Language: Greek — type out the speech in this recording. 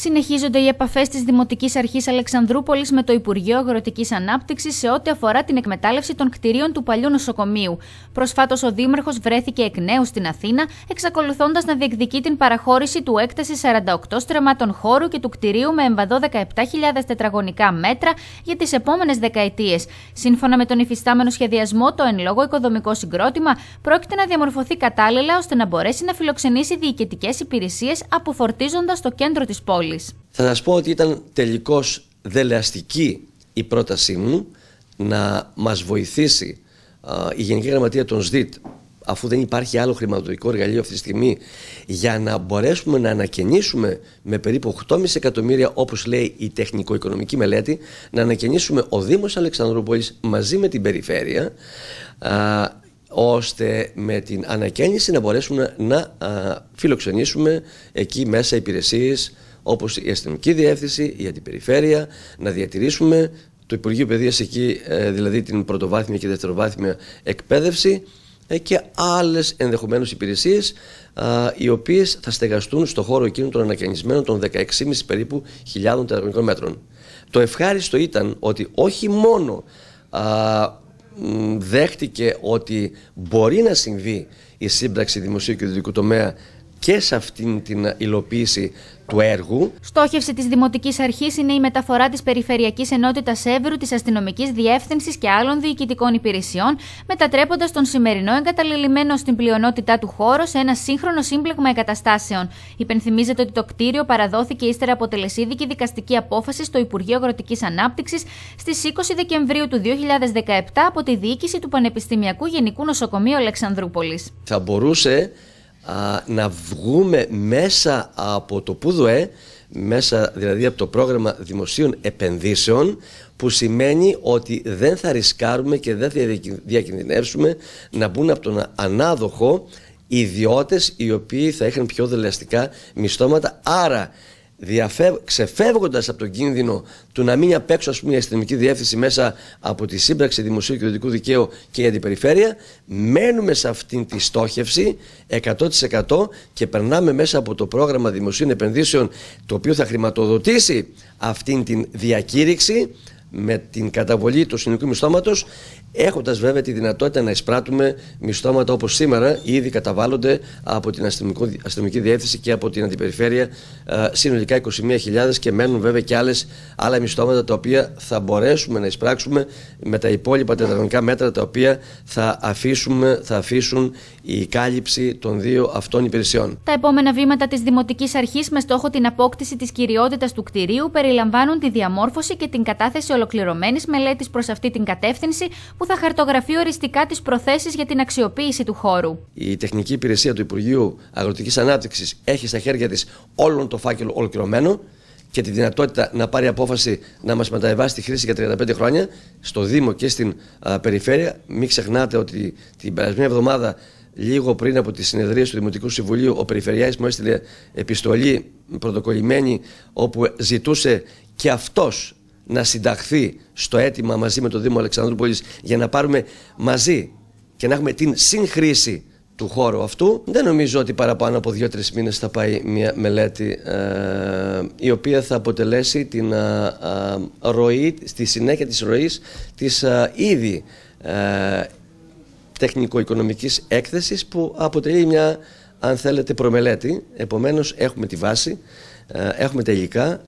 Συνεχίζονται οι επαφές της Δημοτικής Αρχής Αλεξανδρούπολης με το Υπουργείο Αγροτικής Ανάπτυξης σε ό,τι αφορά την εκμετάλλευση των κτηρίων του παλιού νοσοκομείου. Προσφάτως, ο Δήμαρχος βρέθηκε εκ νέου στην Αθήνα, εξακολουθώντας να διεκδικεί την παραχώρηση του έκταση 48 στρεμάτων χώρου και του κτηρίου με εμβαδό 17.000 τετραγωνικά μέτρα για τις επόμενες δεκαετίες. Σύμφωνα με τον υφιστάμενο σχεδιασμό, το εν λόγω οικοδομικό συγκρότημα πρόκειται να διαμορφωθεί κατάλληλα ώστε να μπορέσει να φιλοξενήσει διοικητικές υπηρεσίες αποφορτίζοντας το κέντρο της πόλης. Θα σας πω ότι ήταν τελικώς δελεαστική η πρότασή μου να μας βοηθήσει η Γενική Γραμματεία των ΣΔΙΤ αφού δεν υπάρχει άλλο χρηματοδοτικό εργαλείο αυτή τη στιγμή για να μπορέσουμε να ανακαινήσουμε με περίπου 8,5 εκατομμύρια όπως λέει η τεχνικο-οικονομική μελέτη να ανακαινήσουμε ο Δήμος Αλεξανδρούπολης μαζί με την περιφέρεια α, ώστε με την ανακαίνιση να μπορέσουμε να φιλοξενήσουμε εκεί μέσα υπηρεσίες όπως η αστυνομική διεύθυνση, η αντιπεριφέρεια, να διατηρήσουμε το Υπουργείο Παιδείας εκεί, ε, δηλαδή την πρωτοβάθμια και δευτεροβάθμια εκπαίδευση ε, και άλλες ενδεχομένως υπηρεσίες, οι οποίες θα στεγαστούν στον χώρο εκείνο των ανακαινισμένων των 16,5 περίπου χιλιάδων τετραγωνικών μέτρων. Το ευχάριστο ήταν ότι όχι μόνο α, δέχτηκε ότι μπορεί να συμβεί η σύμπραξη δημοσίου και ιδιωτικού τομέα και σε αυτήν την υλοποίηση του έργου. Στόχευση της Δημοτικής Αρχής είναι η μεταφορά της Περιφερειακής Ενότητας Εύρου, της Αστυνομικής Διεύθυνσης και άλλων διοικητικών υπηρεσιών, μετατρέποντας τον σημερινό εγκαταλελειμμένο στην πλειονότητά του χώρο σε ένα σύγχρονο σύμπλεγμα εγκαταστάσεων. Υπενθυμίζεται ότι το κτίριο παραδόθηκε ύστερα από τελεσίδικη δικαστική απόφαση στο Υπουργείο Αγροτικής Ανάπτυξης στις 20 Δεκεμβρίου του 2017 από τη διοίκηση του Πανεπιστημιακού Γενικού Νοσοκομείου Αλεξανδρούπολης. Θα μπορούσε να βγούμε μέσα από το ΠΟΥΔΟΕ, μέσα δηλαδή από το πρόγραμμα δημοσίων επενδύσεων, που σημαίνει ότι δεν θα ρισκάρουμε και δεν θα διακινδυνεύσουμε να μπουν από τον ανάδοχο ιδιώτες οι οποίοι θα είχαν πιο δελεαστικά μισθώματα. Άρα Διαφεύ... ξεφεύγοντας από τον κίνδυνο του να μην απέξω ας πούμε, η αστυνομική διεύθυνση μέσα από τη σύμπραξη δημοσίου και ιδιωτικού δικαίου και η αντιπεριφέρεια, μένουμε σε αυτήν τη στόχευση 100% και περνάμε μέσα από το πρόγραμμα δημοσίων επενδύσεων το οποίο θα χρηματοδοτήσει αυτήν την διακήρυξη με την καταβολή του συνολικού μισθώματο Έχοντας βέβαια τη δυνατότητα να εισπράττουμε μισθώματα όπως σήμερα ήδη καταβάλλονται από την αστυνομική διεύθυνση και από την αντιπεριφέρεια ε, συνολικά 21.000 και μένουν βέβαια και άλλες, άλλα μισθώματα τα οποία θα μπορέσουμε να εισπράξουμε με τα υπόλοιπα τετραγωνικά μέτρα τα οποία θα, αφήσουμε, θα αφήσουν η κάλυψη των δύο αυτών υπηρεσιών. Τα επόμενα βήματα της Δημοτικής Αρχής με στόχο την απόκτηση της κυριότητας του κτηρίου περιλαμβάνουν τη διαμόρφωση και την κατάθεση ολοκληρωμένης μελέτης προς αυτή την κατεύθυνση που θα χαρτογραφεί οριστικά τις προθέσεις για την αξιοποίηση του χώρου. Η τεχνική υπηρεσία του Υπουργείου Αγροτικής Ανάπτυξης έχει στα χέρια της όλον το φάκελο ολοκληρωμένο και τη δυνατότητα να πάρει απόφαση να μας μεταβάσει τη χρήση για 35 χρόνια στο Δήμο και στην περιφέρεια. Μην ξεχνάτε ότι την περασμένη εβδομάδα, λίγο πριν από τις συνεδρίες του Δημοτικού Συμβουλίου, ο Περιφερειάς μου έστειλε επιστολή πρωτοκολλημένη όπου ζητούσε και αυτός να συνταχθεί στο αίτημα μαζί με το Δήμο Αλεξανδρούπολης για να πάρουμε μαζί και να έχουμε την συγχρήση του χώρου αυτού. Δεν νομίζω ότι παραπάνω από δύο-τρει μήνες θα πάει μια μελέτη ε, η οποία θα αποτελέσει την ε, ε ροή, στη συνέχεια της ροής της ε, ήδη ε, τεχνικο-οικονομικής έκθεσης που αποτελεί μια αν θέλετε προμελέτη. Επομένως έχουμε τη βάση, έχουμε τα